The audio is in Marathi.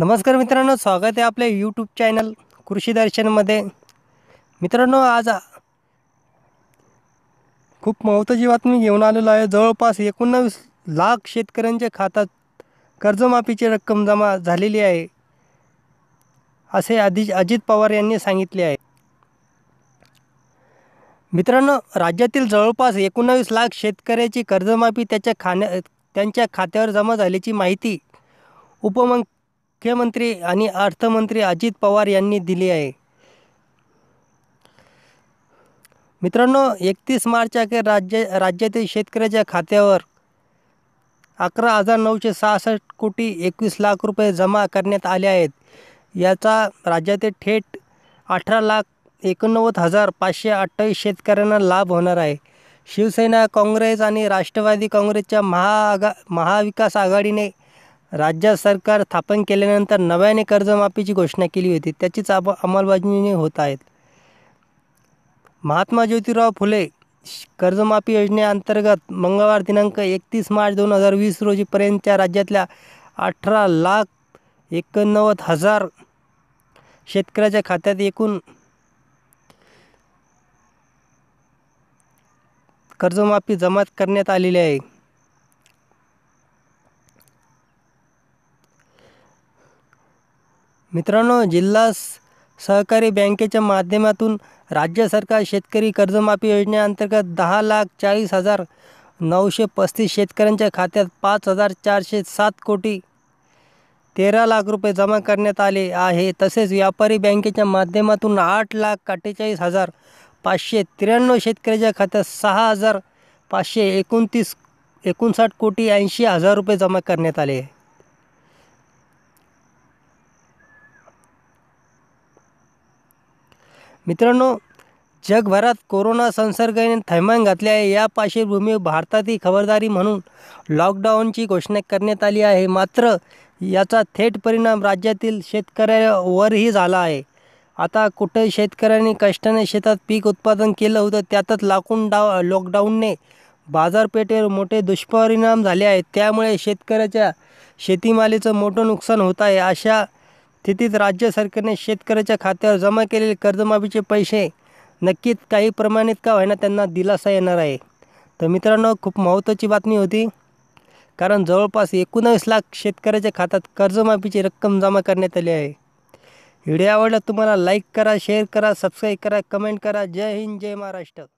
नमस्कार मित्रांनो स्वागत आहे आपल्या यूट्यूब चॅनल कृषी दर्शनमध्ये मित्रांनो आज खूप महत्त्वाची बातमी घेऊन आलेलो आहे जवळपास एकोणावीस लाख शेतकऱ्यांच्या खात्यात कर्जमाफीची रक्कम जमा झालेली आहे असे आधी अजित पवार यांनी सांगितले आहे मित्रांनो राज्यातील जवळपास एकोणावीस लाख शेतकऱ्याची कर्जमाफी त्याच्या खाण्या त्यांच्या खात्यावर जमा झाल्याची माहिती उपमंत्री मुख्यमंत्री आणि अर्थमंत्री अजित पवार यांनी दिली आहे मित्रांनो एकतीस मार्च अखेर राज्य राज्यातील शेतकऱ्याच्या खात्यावर अकरा हजार नऊशे सहासष्ट कोटी एकवीस लाख रुपये जमा करण्यात आले आहेत याचा राज्यातील थेट अठरा लाख एकोणनव्वद हजार पाचशे अठ्ठावीस शेतकऱ्यांना लाभ होणार आहे शिवसेना काँग्रेस आणि राष्ट्रवादी काँग्रेसच्या महाआघा महाविकास आघाडीने राज्य सरकार स्थापन केल्यानंतर नव्याने कर्जमाफीची घोषणा केली होती त्याचीच अब अंमलबजावणी होत आहेत महात्मा ज्योतिराव फुले कर्जमाफी योजनेअंतर्गत मंगळवार दिनांक एकतीस मार्च दोन हजार वीस रोजीपर्यंतच्या राज्यातल्या अठरा लाख एकोणनव्वद हजार शेतकऱ्याच्या खात्यात एकूण कर्जमाफी जमा करण्यात आलेली आहे मित्रांनो जिल्हा सहकारी बँकेच्या माध्यमातून राज्य सरकार शेतकरी कर्जमाफी योजनेअंतर्गत दहा लाख चाळीस हजार नऊशे पस्तीस शेतकऱ्यांच्या खात्यात पाच हजार चारशे सात कोटी तेरा लाख रुपये जमा करण्यात आले आहे तसेच व्यापारी बँकेच्या माध्यमातून आठ लाख अठ्ठेचाळीस हजार पाचशे त्र्याण्णव शेतकऱ्याच्या खात्यात सहा हजार पाचशे एकोणतीस एकोणसाठ कोटी ऐंशी हजार रुपये जमा करण्यात आले मित्रांनो जगभरात कोरोना संसर्गाने थैमान घातले आहे या पार्श्वभूमीवर भारतातही खबरदारी म्हणून लॉकडाऊनची घोषणा करण्यात आली आहे मात्र याचा थेट परिणाम राज्यातील शेतकऱ्यावरही झाला आहे आता कुठे शेतकऱ्यांनी कष्टाने शेतात पीक उत्पादन केलं होतं त्यातच लाकून डा लॉकडाऊनने बाजारपेठेवर मोठे दुष्परिणाम झाले आहेत त्यामुळे शेतकऱ्याच्या शेतीमालेचं मोठं नुकसान होत आहे अशा स्थितीत राज्य सरकारने शेतकऱ्याच्या खात्यावर जमा केलेले कर्जमाफीचे पैसे नक्कीच काही प्रमाणित का होईना त्यांना दिलासा येणार आहे तर मित्रांनो खूप महत्त्वाची बातमी होती कारण जवळपास एकोणावीस लाख शेतकऱ्याच्या खात्यात कर्जमाफीची रक्कम जमा करण्यात आली आहे व्हिडिओ आवडला तुम्हाला लाईक करा शेअर करा सबस्क्राईब करा कमेंट करा जय हिंद जय महाराष्ट्र